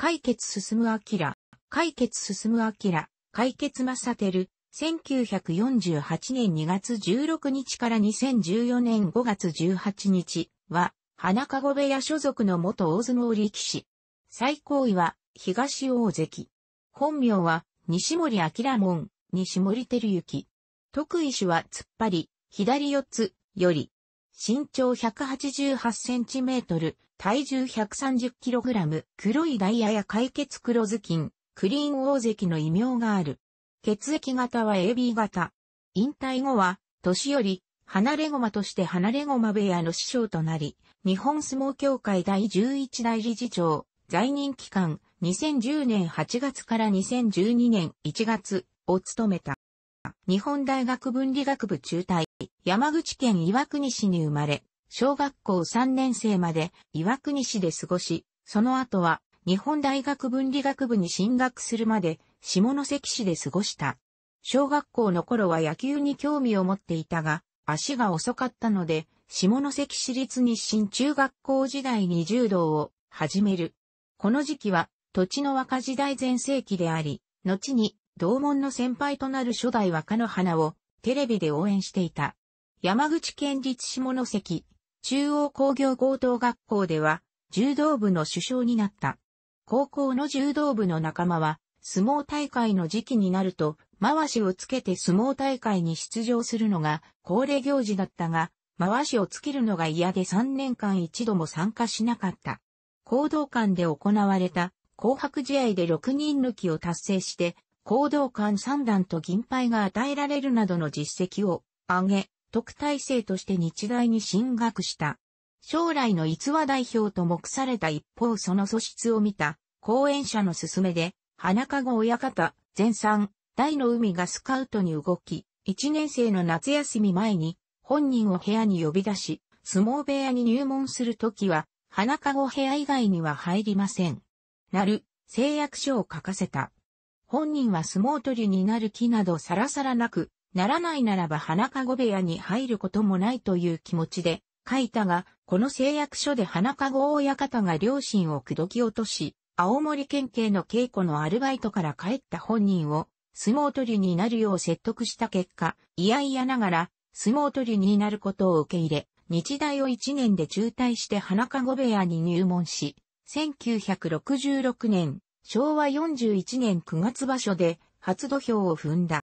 解決進む明、解決進む明、解決正輝、1948年2月16日から2014年5月18日は、花籠部屋所属の元大相撲力士。最高位は、東大関。本名は、西森明門、西森照之。得意種は突っ張り、左四つ、より。身長188センチメートル、体重130キログラム、黒いダイヤや解決黒ずきん、クリーン大関の異名がある。血液型は AB 型。引退後は、年より、離れ駒として離れ駒部屋の師匠となり、日本相撲協会第11代理事長、在任期間、2010年8月から2012年1月を務めた。日本大学文理学部中退。山口県岩国市に生まれ、小学校3年生まで岩国市で過ごし、その後は日本大学文理学部に進学するまで下関市で過ごした。小学校の頃は野球に興味を持っていたが、足が遅かったので、下関市立日清中学校時代に柔道を始める。この時期は土地の若時代全盛期であり、後に同門の先輩となる初代若の花をテレビで応援していた。山口県立下関、中央工業高等学校では、柔道部の首相になった。高校の柔道部の仲間は、相撲大会の時期になると、回しをつけて相撲大会に出場するのが恒例行事だったが、回しをつけるのが嫌で3年間一度も参加しなかった。行動館で行われた紅白試合で6人抜きを達成して行動官三段と銀牌が与えられるなどの実績を上げ、特待生として日大に進学した。将来の逸話代表と目された一方その素質を見た、講演者の勧めで、花籠親方、前三、大の海がスカウトに動き、一年生の夏休み前に、本人を部屋に呼び出し、相撲部屋に入門するときは、花籠部屋以外には入りません。なる、誓約書を書かせた。本人は相撲取りになる気などさらさらなく、ならないならば花籠部屋に入ることもないという気持ちで書いたが、この誓約書で花籠親方が両親を口説き落とし、青森県警の稽古のアルバイトから帰った本人を相撲取りになるよう説得した結果、いやいやながら相撲取りになることを受け入れ、日大を1年で中退して花籠部屋に入門し、1966年昭和41年9月場所で初土俵を踏んだ。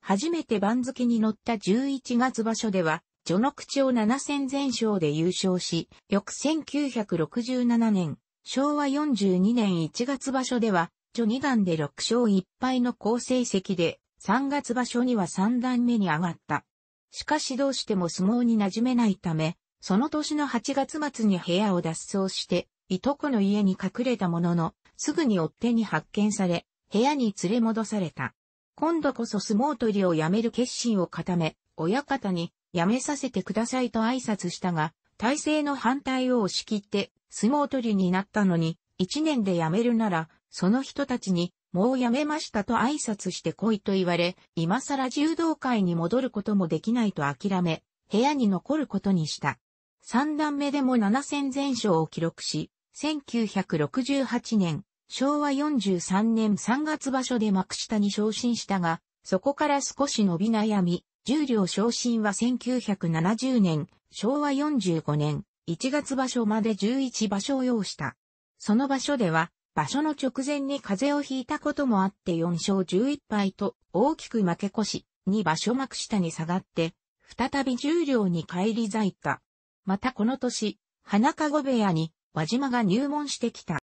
初めて番付に乗った11月場所では、序の口を7戦全勝で優勝し、翌1967年、昭和42年1月場所では、序2段で6勝1敗の好成績で、3月場所には3段目に上がった。しかしどうしても相撲に馴染めないため、その年の8月末に部屋を脱走して、いとこの家に隠れたものの、すぐに追っ手に発見され、部屋に連れ戻された。今度こそ相撲取りをやめる決心を固め、親方に、やめさせてくださいと挨拶したが、体制の反対を押し切って、相撲取りになったのに、一年でやめるなら、その人たちに、もうやめましたと挨拶して来いと言われ、今更柔道界に戻ることもできないと諦め、部屋に残ることにした。三段目でも七戦全勝を記録し、1968年、昭和43年3月場所で幕下に昇進したが、そこから少し伸び悩み、十両昇進は1970年、昭和45年、1月場所まで11場所を要した。その場所では、場所の直前に風邪をひいたこともあって4勝11敗と大きく負け越し、2場所幕下に下がって、再び十両に返り咲いた。またこの年、花籠部屋に和島が入門してきた。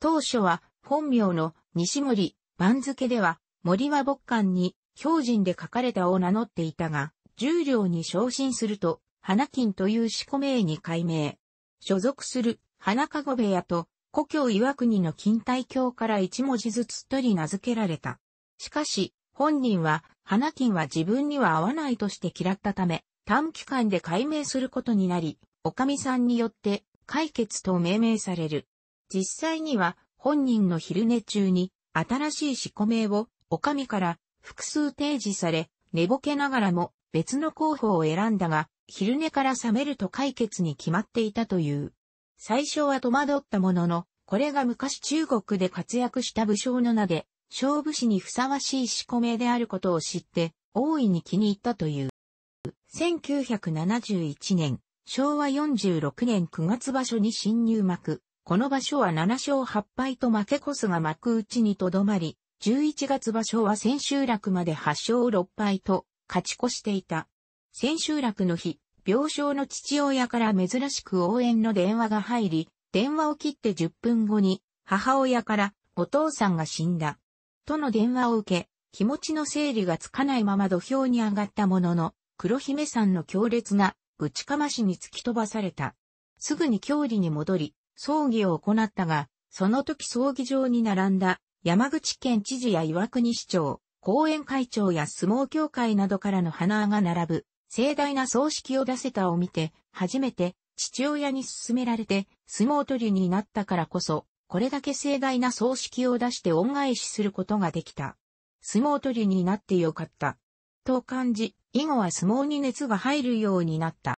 当初は本名の西森番付では森は牧館に標人で書かれたを名乗っていたが、重量に昇進すると、花金という四個名に改名。所属する花籠部屋と故郷岩国の錦帯教から一文字ずつ取り名付けられた。しかし、本人は、花金は自分には合わないとして嫌ったため、短期間で改名することになり、おかみさんによって解決と命名される。実際には本人の昼寝中に新しい仕込名をお上から複数提示され、寝ぼけながらも別の候補を選んだが、昼寝から覚めると解決に決まっていたという。最初は戸惑ったものの、これが昔中国で活躍した武将の名で、勝負師にふさわしい仕込名であることを知って、大いに気に入ったという。1971年、昭和46年9月場所に新入幕。この場所は7勝8敗と負けこそが幕内にとどまり、11月場所は千秋楽まで8勝6敗と勝ち越していた。千秋楽の日、病床の父親から珍しく応援の電話が入り、電話を切って10分後に母親からお父さんが死んだ。との電話を受け、気持ちの整理がつかないまま土俵に上がったものの、黒姫さんの強烈なぶちかましに突き飛ばされた。すぐに郷里に戻り、葬儀を行ったが、その時葬儀場に並んだ山口県知事や岩国市長、後援会長や相撲協会などからの花が並ぶ、盛大な葬式を出せたを見て、初めて父親に勧められて相撲取りになったからこそ、これだけ盛大な葬式を出して恩返しすることができた。相撲取りになってよかった。と感じ、以後は相撲に熱が入るようになった。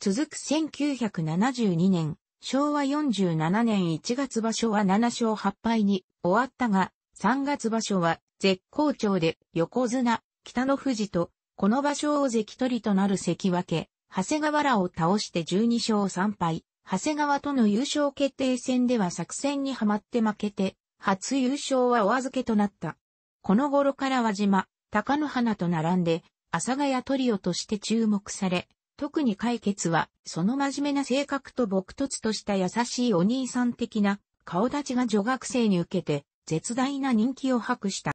続く1972年、昭和47年1月場所は7勝8敗に終わったが、3月場所は絶好調で横綱、北の富士と、この場所を関取りとなる関脇、長谷川らを倒して12勝3敗、長谷川との優勝決定戦では作戦にはまって負けて、初優勝はお預けとなった。この頃から和島、高野花と並んで、阿佐ヶ谷トリオとして注目され、特に解決は、その真面目な性格と朴突とした優しいお兄さん的な顔立ちが女学生に受けて、絶大な人気を博した。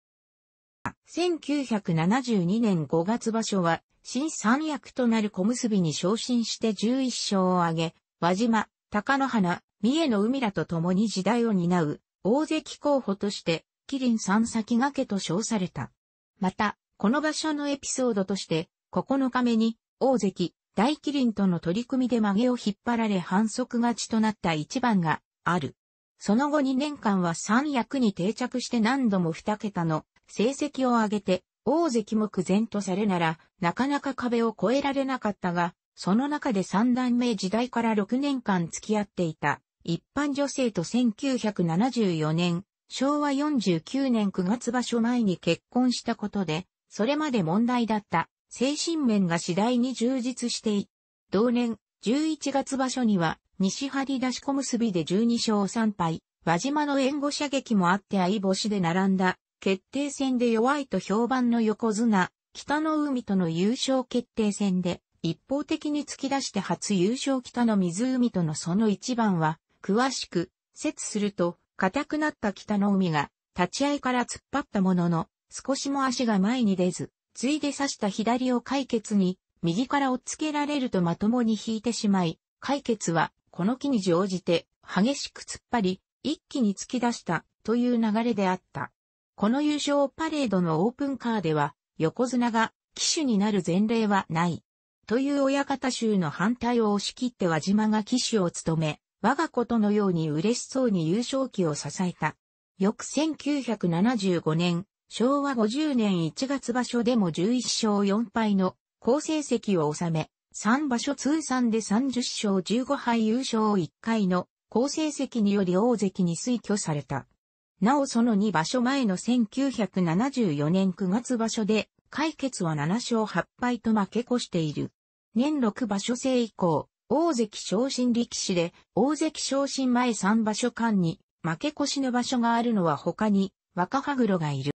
1972年5月場所は、新三役となる小結に昇進して11勝を挙げ、輪島、高野花、三重の海らと共に時代を担う、大関候補として、麒麟三先駆けと称された。また、この場所のエピソードとして、9日目に、大関、大麒麟との取り組みで曲げを引っ張られ反則勝ちとなった一番がある。その後2年間は三役に定着して何度も2桁の成績を上げて、大関目前とされなら、なかなか壁を越えられなかったが、その中で三段目時代から6年間付き合っていた、一般女性と1974年、昭和49年9月場所前に結婚したことで、それまで問題だった精神面が次第に充実してい、同年11月場所には西張り出し小結で12勝3敗、輪島の援護射撃もあって相星で並んだ、決定戦で弱いと評判の横綱、北の海との優勝決定戦で、一方的に突き出して初優勝北の湖とのその一番は、詳しく、説すると、硬くなった北の海が、立ち合いから突っ張ったものの、少しも足が前に出ず、ついで刺した左を解決に、右から追っつけられるとまともに引いてしまい、解決は、この木に乗じて、激しく突っ張り、一気に突き出した、という流れであった。この優勝パレードのオープンカーでは、横綱が、騎手になる前例はない。という親方衆の反対を押し切って和島が騎手を務め、我がことのように嬉しそうに優勝旗を支えた。翌1975年、昭和50年1月場所でも11勝4敗の好成績を収め、3場所通算で30勝15敗優勝1回の好成績により大関に推挙された。なおその2場所前の1974年9月場所で、解決は7勝8敗と負け越している。年6場所制以降、大関昇進力士で、大関昇進前3場所間に負け越しの場所があるのは他に若羽黒がいる。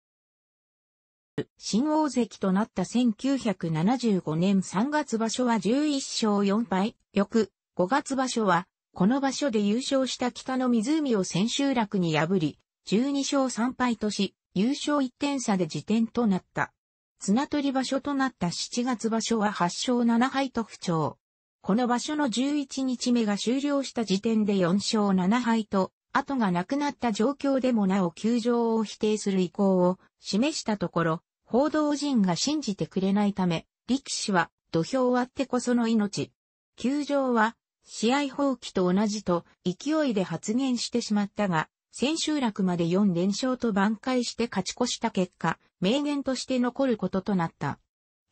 新大関となった1975年3月場所は11勝4敗、翌5月場所は、この場所で優勝した北の湖を千秋楽に破り、12勝3敗とし、優勝1点差で辞典となった。綱取り場所となった7月場所は8勝7敗と不調。この場所の11日目が終了した時点で4勝7敗と、後がなくなった状況でもなお球場を否定する意向を示したところ、報道陣が信じてくれないため、力士は土俵割ってこその命。球場は試合放棄と同じと勢いで発言してしまったが、千秋楽まで4連勝と挽回して勝ち越した結果、名言として残ることとなった。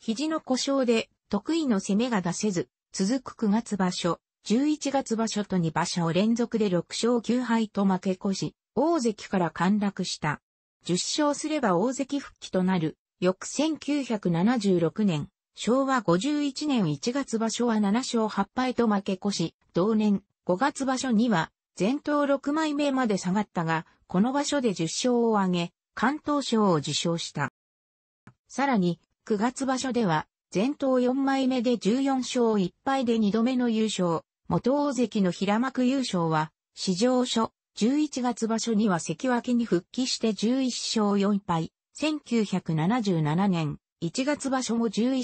肘の故障で得意の攻めが出せず、続く9月場所、11月場所と2場所を連続で6勝9敗と負け越し、大関から陥落した。10勝すれば大関復帰となる、翌1976年、昭和51年1月場所は7勝8敗と負け越し、同年5月場所には、全頭6枚目まで下がったが、この場所で10勝を挙げ、関東賞を受賞した。さらに、9月場所では、前頭4枚目で14勝1敗で2度目の優勝、元大関の平幕優勝は、史上初、11月場所には関脇に復帰して11勝4敗、1977年、1月場所も11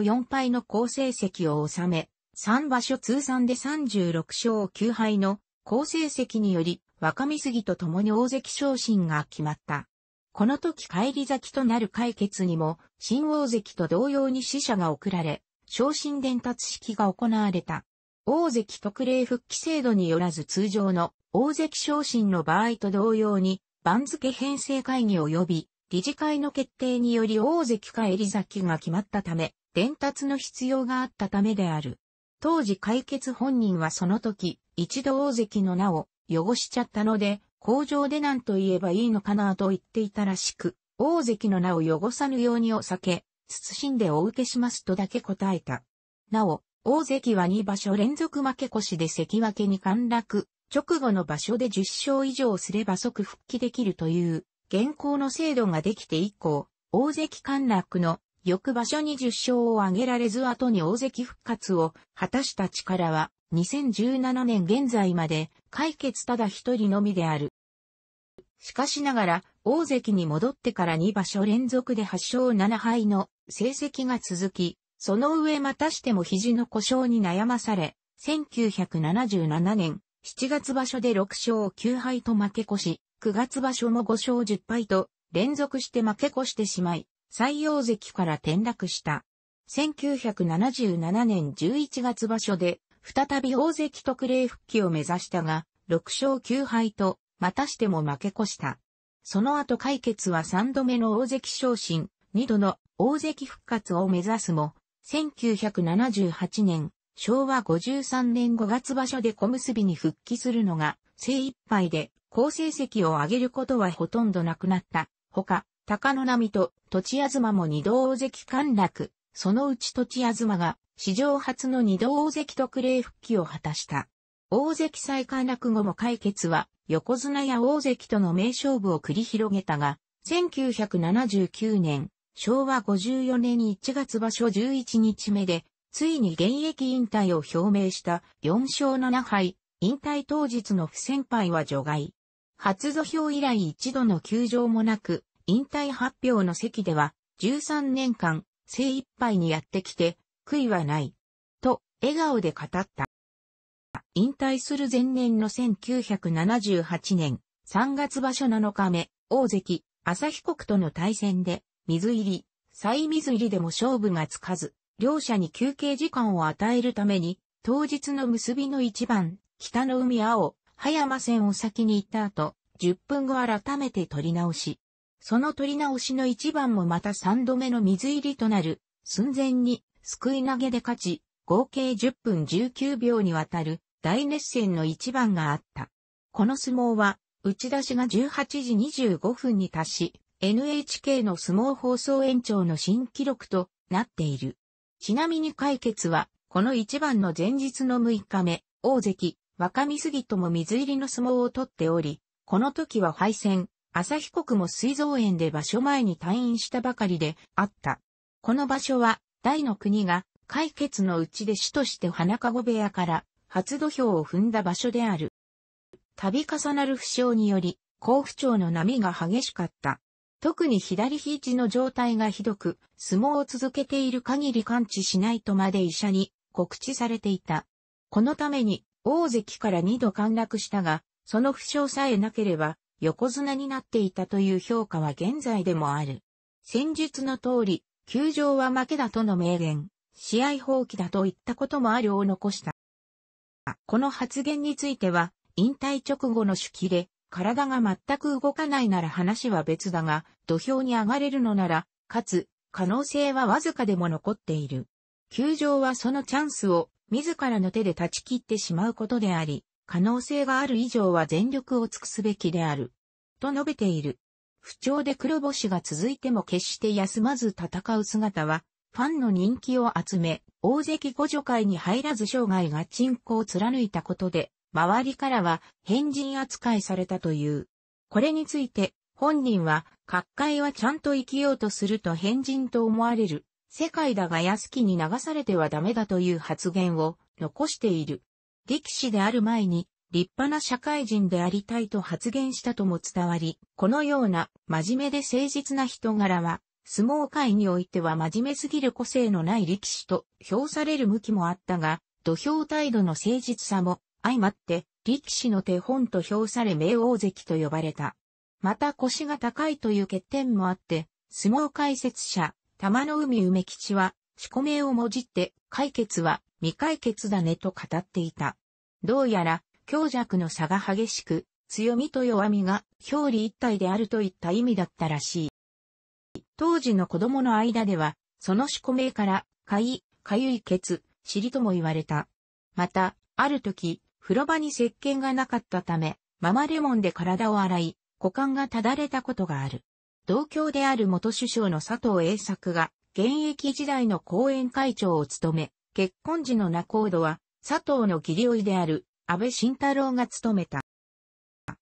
勝4敗の好成績を収め、3場所通算で36勝9敗の好成績により、若見杉と共に大関昇進が決まった。この時帰り咲きとなる解決にも、新大関と同様に死者が送られ、昇進伝達式が行われた。大関特例復帰制度によらず通常の大関昇進の場合と同様に、番付編成会議及び理事会の決定により大関か咲きが決まったため、伝達の必要があったためである。当時解決本人はその時、一度大関の名を汚しちゃったので、工場でなんと言えばいいのかなと言っていたらしく、大関の名を汚さぬようにお酒、慎んでお受けしますとだけ答えた。なお、大関は2場所連続負け越しで関脇に陥落、直後の場所で10勝以上すれば即復帰できるという、現行の制度ができて以降、大関陥落の翌場所1 0勝を挙げられず後に大関復活を果たした力は、2017年現在まで解決ただ一人のみである。しかしながら、大関に戻ってから2場所連続で8勝7敗の成績が続き、その上またしても肘の故障に悩まされ、1977年7月場所で6勝9敗と負け越し、9月場所も5勝10敗と連続して負け越してしまい、最大関から転落した。1977年11月場所で再び大関特例復帰を目指したが、6勝9敗とまたしても負け越した。その後解決は3度目の大関昇進、2度の大関復活を目指すも、1978年、昭和53年5月場所で小結に復帰するのが精一杯で、好成績を上げることはほとんどなくなった。ほか、高野波と土ずまも二度大関陥落、そのうち土ずまが史上初の二度大関特例復帰を果たした。大関再陥落後も解決は、横綱や大関との名勝負を繰り広げたが、1979年、昭和54年1月場所11日目で、ついに現役引退を表明した4勝7敗、引退当日の不先輩は除外。初土俵以来一度の休場もなく、引退発表の席では、13年間、精一杯にやってきて、悔いはない。と、笑顔で語った。引退する前年の1978年3月場所7日目、大関、朝日国との対戦で、水入り、再水入りでも勝負がつかず、両者に休憩時間を与えるために、当日の結びの一番、北の海青、葉山戦を先に行った後、10分後改めて取り直し。その取り直しの一番もまた3度目の水入りとなる、寸前に、すくい投げで勝ち、合計10分19秒にわたる、大熱戦の一番があった。この相撲は、打ち出しが18時25分に達し、NHK の相撲放送延長の新記録となっている。ちなみに解決は、この一番の前日の6日目、大関、若見杉とも水入りの相撲を取っており、この時は敗戦、朝日国も水蔵園で場所前に退院したばかりであった。この場所は、大の国が、解決のうちで主として花籠部屋から初土俵を踏んだ場所である。度重なる負傷により、甲府町の波が激しかった。特に左肘の状態がひどく、相撲を続けている限り完治しないとまで医者に告知されていた。このために、大関から2度陥落したが、その負傷さえなければ、横綱になっていたという評価は現在でもある。戦術の通り、球場は負けだとの名言、試合放棄だといったこともあるを残した。この発言については、引退直後の手記で、体が全く動かないなら話は別だが、土俵に上がれるのなら、かつ、可能性はわずかでも残っている。球場はそのチャンスを自らの手で断ち切ってしまうことであり、可能性がある以上は全力を尽くすべきである。と述べている。不調で黒星が続いても決して休まず戦う姿は、ファンの人気を集め、大関五助会に入らず生涯が鎮行を貫いたことで、周りからは変人扱いされたという。これについて、本人は、各界はちゃんと生きようとすると変人と思われる。世界だが安木に流されてはダメだという発言を残している。力士である前に、立派な社会人でありたいと発言したとも伝わり、このような真面目で誠実な人柄は相撲界においては真面目すぎる個性のない力士と評される向きもあったが、土俵態度の誠実さも相まって力士の手本と評され名王関と呼ばれた。また腰が高いという欠点もあって、相撲解説者、玉の海梅吉は、四名をもじって、解決は未解決だねと語っていた。どうやら、強弱の差が激しく、強みと弱みが表裏一体であるといった意味だったらしい。当時の子供の間では、その四股名から、かい、かゆいケツ、尻とも言われた。また、ある時、風呂場に石鹸がなかったため、ママレモンで体を洗い、股間がただれたことがある。同郷である元首相の佐藤栄作が、現役時代の後援会長を務め、結婚時の仲人は、佐藤の義理いである、安倍晋太郎が務めた。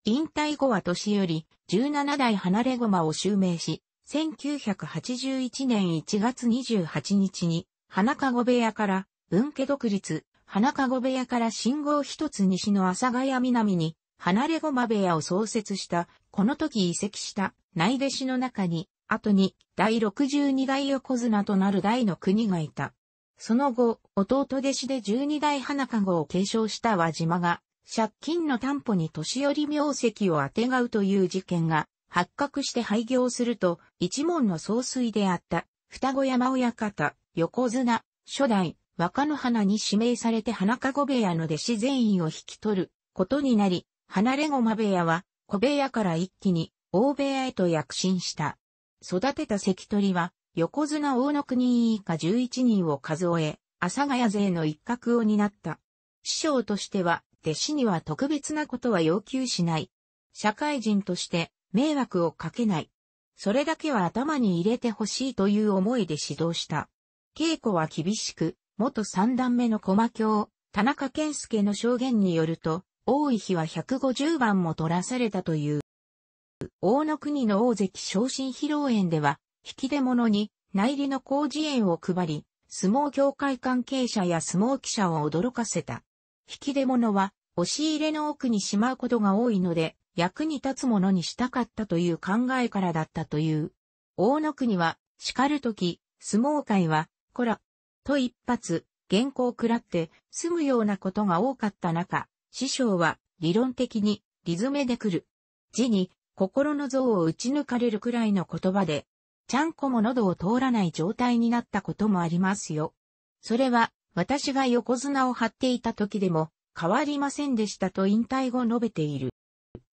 引退後は年より、17代離れ駒を襲名し、1981年1月28日に、花籠部屋から、文家独立、花籠部屋から信号一つ西の阿佐ヶ谷南に、離れ駒部屋を創設した、この時移籍した、内弟子の中に、後に、第62代横綱となる大の国がいた。その後、弟弟子で12代花籠を継承した輪島が、借金の担保に年寄り名跡をあてがうという事件が発覚して廃業すると、一門の総帥であった、双子山親方、横綱、初代、若の花に指名されて花籠部屋の弟子全員を引き取ることになり、離れ駒部屋は小部屋から一気に大部屋へと躍進した。育てた関取は横綱大野国以下11人を数え、阿佐ヶ谷勢の一角を担った。師匠としては弟子には特別なことは要求しない。社会人として迷惑をかけない。それだけは頭に入れてほしいという思いで指導した。稽古は厳しく、元三段目の駒教、田中健介の証言によると、多い日は150番も取らされたという。大野国の大関昇進披露宴では、引き出物に内裏の工事園を配り、相撲協会関係者や相撲記者を驚かせた。引き出物は、押し入れの奥にしまうことが多いので、役に立つものにしたかったという考えからだったという。大野国は、叱るとき、相撲界は、こら、と一発、原稿を食らって済むようなことが多かった中、師匠は理論的にリズメで来る。字に心の像を打ち抜かれるくらいの言葉で、ちゃんこも喉を通らない状態になったこともありますよ。それは私が横綱を張っていた時でも変わりませんでしたと引退後述べている。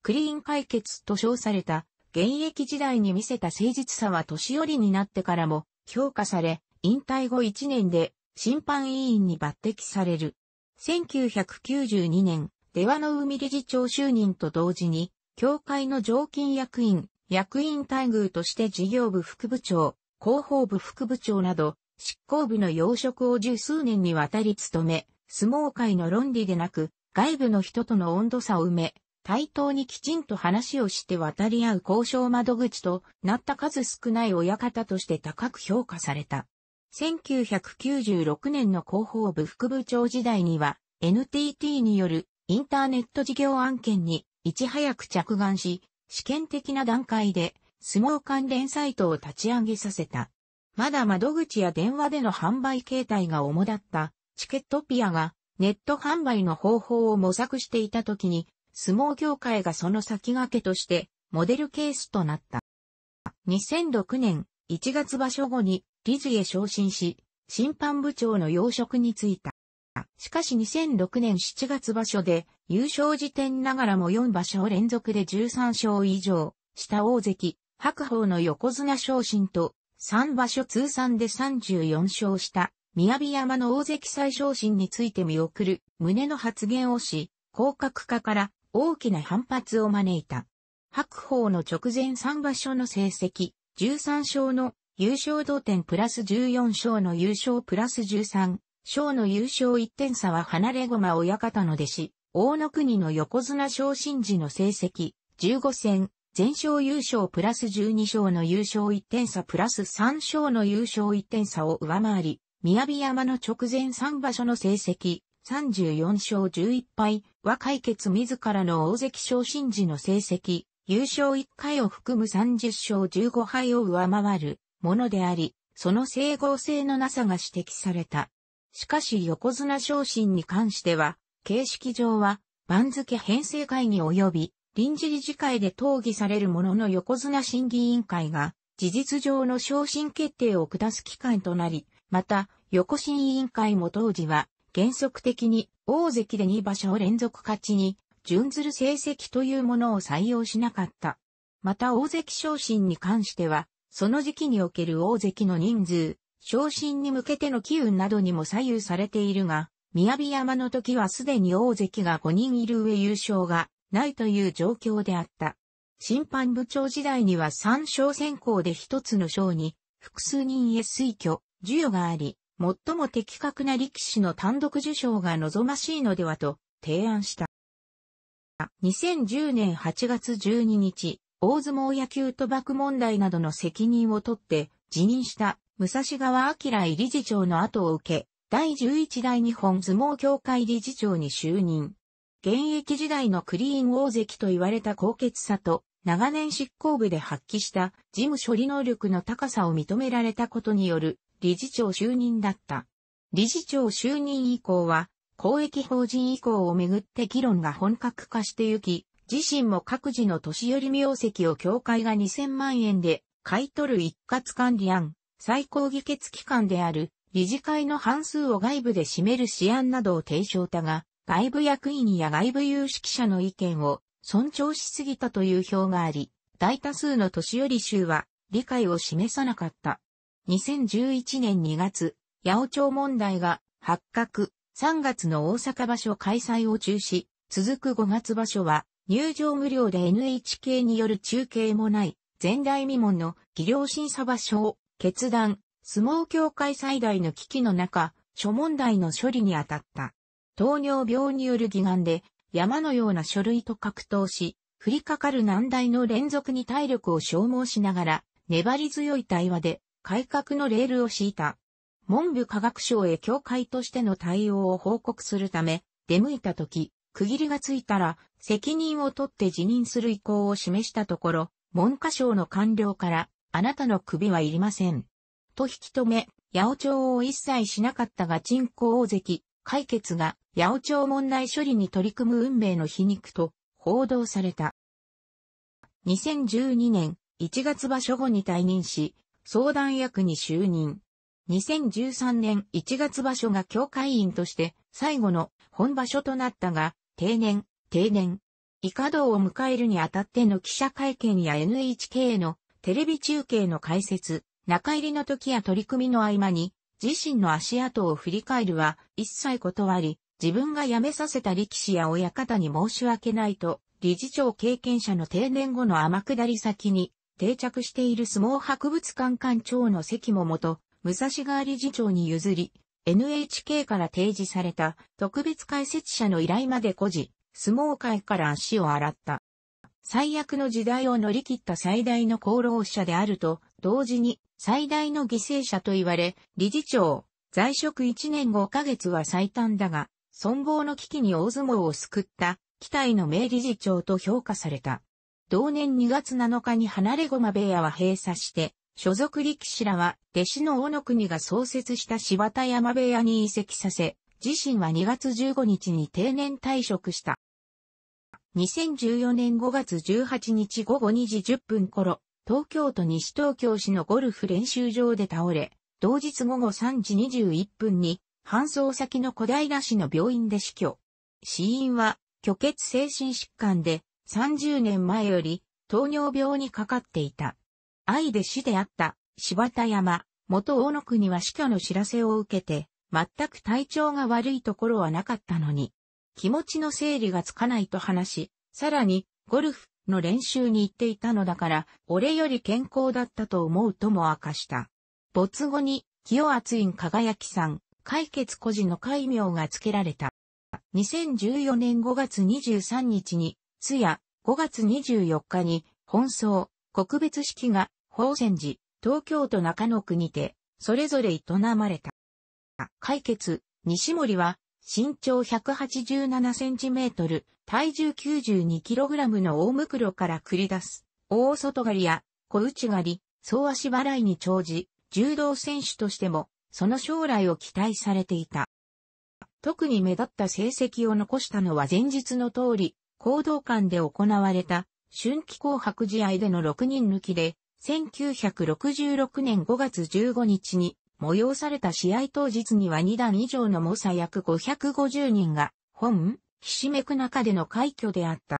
クリーン解決と称された、現役時代に見せた誠実さは年寄りになってからも評価され、引退後1年で審判委員に抜擢される。1992年、出羽の海理事長就任と同時に、協会の常勤役員、役員待遇として事業部副部長、広報部副部長など、執行部の要職を十数年にわたり務め、相撲界の論理でなく、外部の人との温度差を埋め、対等にきちんと話をして渡り合う交渉窓口となった数少ない親方として高く評価された。1996年の広報部副部長時代には NTT によるインターネット事業案件にいち早く着眼し、試験的な段階で相撲関連サイトを立ち上げさせた。まだ窓口や電話での販売形態が主だったチケットピアがネット販売の方法を模索していた時に相撲業界がその先駆けとして、モデルケースとなった。2006年1月場所後に理事へ昇進し、審判部長の要職に就いた。しかし2006年7月場所で優勝時点ながらも4場所連続で13勝以上した大関、白鵬の横綱昇進と3場所通算で34勝した宮城山の大関再昇進について見送る胸の発言をし、降格化から大きな反発を招いた。白鵬の直前3場所の成績、13勝の優勝同点プラス14勝の優勝プラス13勝の優勝1点差は離れ駒親方の弟子、大野国の横綱昇進時の成績、15戦、全勝優勝プラス12勝の優勝1点差プラス3勝の優勝1点差を上回り、宮城山の直前3場所の成績、34勝11敗は解決自らの大関昇進時の成績、優勝1回を含む30勝15敗を上回るものであり、その整合性のなさが指摘された。しかし横綱昇進に関しては、形式上は番付編成会議及び臨時理事会で討議されるものの横綱審議委員会が事実上の昇進決定を下す機会となり、また横審委員会も当時は原則的に大関で2場所を連続勝ちに、準ずる成績というものを採用しなかった。また大関昇進に関しては、その時期における大関の人数、昇進に向けての機運などにも左右されているが、宮城山の時はすでに大関が5人いる上優勝がないという状況であった。審判部長時代には3勝選考で1つの賞に複数人へ推挙、授与があり、最も的確な力士の単独受賞が望ましいのではと提案した。2010年8月12日、大相撲野球賭博問題などの責任を取って辞任した武蔵川明理事長の後を受け、第11代日本相撲協会理事長に就任。現役時代のクリーン大関と言われた高潔さと、長年執行部で発揮した事務処理能力の高さを認められたことによる理事長就任だった。理事長就任以降は、公益法人移行をめぐって議論が本格化してゆき、自身も各自の年寄り名跡を協会が2000万円で買い取る一括管理案、最高議決機関である理事会の半数を外部で占める試案などを提唱だが、外部役員や外部有識者の意見を尊重しすぎたという表があり、大多数の年寄り衆は理解を示さなかった。2011年2月、八尾町問題が発覚、3月の大阪場所開催を中止、続く5月場所は、入場無料で NHK による中継もない、前代未聞の技量審査場所を決断、相撲協会最大の危機の中、諸問題の処理に当たった。糖尿病による疑眼で、山のような書類と格闘し、降りかかる難題の連続に体力を消耗しながら、粘り強い対話で改革のレールを敷いた。文部科学省へ協会としての対応を報告するため、出向いた時、区切りがついたら、責任を取って辞任する意向を示したところ、文科省の官僚から、あなたの首はいりません。と引き止め、八百長を一切しなかったが人口大関、解決が八百長問題処理に取り組む運命の皮肉と報道された。2012年1月場所後に退任し、相談役に就任。2013年1月場所が協会員として最後の本場所となったが、定年、定年。以下道を迎えるにあたっての記者会見や NHK のテレビ中継の解説、中入りの時や取り組みの合間に、自身の足跡を振り返るは一切断り、自分が辞めさせた力士や親方に申し訳ないと、理事長経験者の定年後の天下り先に定着している相撲博物館館長の席も元、武蔵川理事長に譲り、NHK から提示された特別解説者の依頼まで孤児、相撲界から足を洗った。最悪の時代を乗り切った最大の功労者であると、同時に最大の犠牲者と言われ、理事長、在職1年5ヶ月は最短だが、存亡の危機に大相撲を救った、期待の名理事長と評価された。同年2月7日に離れ駒部屋は閉鎖して、所属力士らは弟子の小野国が創設した柴田山部屋に移籍させ、自身は2月15日に定年退職した。2014年5月18日午後2時10分頃、東京都西東京市のゴルフ練習場で倒れ、同日午後3時21分に搬送先の小平市の病院で死去。死因は虚血精神疾患で30年前より糖尿病にかかっていた。愛で死であった柴田山、元大野国は死去の知らせを受けて、全く体調が悪いところはなかったのに、気持ちの整理がつかないと話し、さらに、ゴルフの練習に行っていたのだから、俺より健康だったと思うとも明かした。没後に、清厚院輝きさん、解決孤児の戒名が付けられた。2014年5月23日に、通夜、5月24日に、本葬、告別式が、宝泉寺、東京都中野区にて、それぞれ営まれた。解決、西森は、身長187センチメートル、体重92キログラムの大袋から繰り出す、大外刈りや小内刈り、総足払いに長じ、柔道選手としても、その将来を期待されていた。特に目立った成績を残したのは前日の通り、行動館で行われた春季紅白試合での6人抜きで、1966年5月15日に催された試合当日には2段以上の猛者約550人が、本、ひしめく中での快挙であった。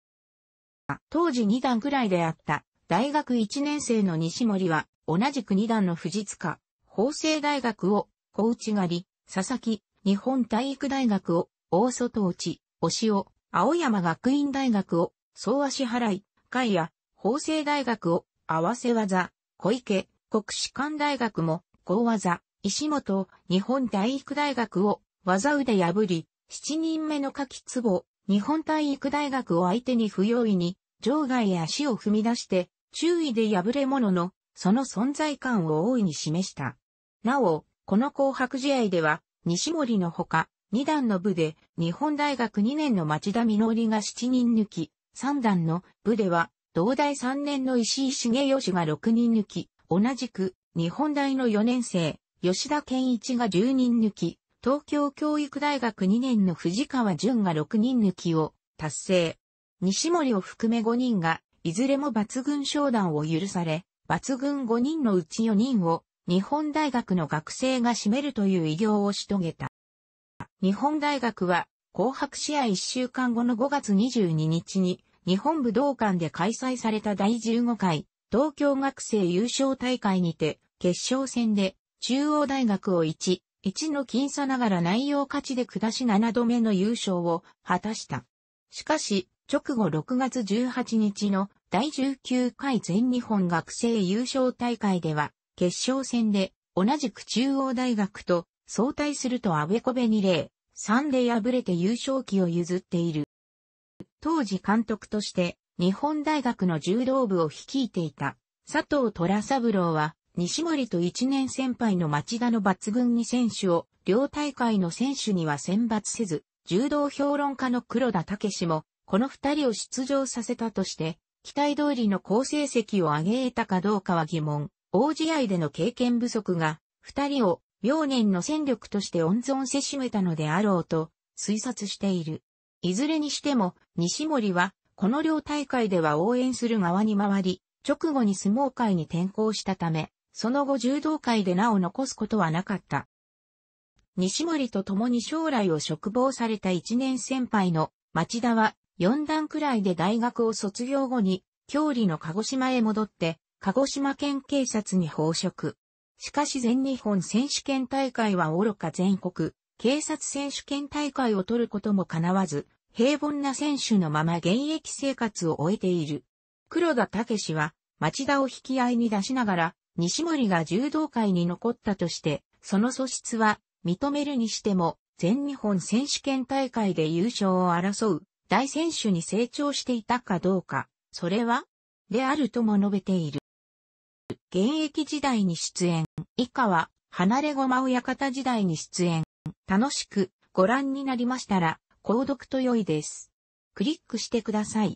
当時2段くらいであった大学1年生の西森は同じく2段の藤塚、法政大学を小内刈り、佐々木、日本体育大学を大外落ち、押尾、青山学院大学を総足払い、海や法政大学を合わせ技、小池、国士舘大学も高技、石本、日本体育大学を技腕破り、七人目の柿壺、日本体育大学を相手に不用意に、場外へ足を踏み出して、注意で破れ者の、その存在感を大いに示した。なお、この紅白試合では、西森のほか、2段の部で日本大学2年の町田実が7人抜き、3段の部では同大3年の石井茂義が6人抜き、同じく日本大の4年生、吉田健一が10人抜き、東京教育大学2年の藤川淳が6人抜きを達成。西森を含め5人が、いずれも抜群商談を許され、抜群5人のうち4人を日本大学の学生が占めるという偉業を仕し遂げた。日本大学は、紅白試合1週間後の5月22日に、日本武道館で開催された第15回、東京学生優勝大会にて、決勝戦で、中央大学を1、1の僅差ながら内容勝ちで下し7度目の優勝を果たした。しかし、直後6月18日の第19回全日本学生優勝大会では、決勝戦で同じく中央大学と相対すると安倍コベに例、3で敗れて優勝旗を譲っている。当時監督として日本大学の柔道部を率いていた佐藤虎三郎は西森と一年先輩の町田の抜群に選手を両大会の選手には選抜せず、柔道評論家の黒田武もこの二人を出場させたとして、期待通りの好成績を上げ得たかどうかは疑問、大試合での経験不足が二人を明年の戦力として温存せしめたのであろうと推察している。いずれにしても、西森は、この両大会では応援する側に回り、直後に相撲界に転向したため、その後柔道界で名を残すことはなかった。西森と共に将来を嘱望された一年先輩の町田は四段くらいで大学を卒業後に、郷里の鹿児島へ戻って、鹿児島県警察に報職。しかし全日本選手権大会は愚か全国、警察選手権大会を取ることも叶わず、平凡な選手のまま現役生活を終えている。黒田武史は、町田を引き合いに出しながら、西森が柔道界に残ったとして、その素質は認めるにしても、全日本選手権大会で優勝を争う大選手に成長していたかどうか、それは、であるとも述べている。現役時代に出演。以下は、離れごまを館時代に出演。楽しくご覧になりましたら、購読と良いです。クリックしてください。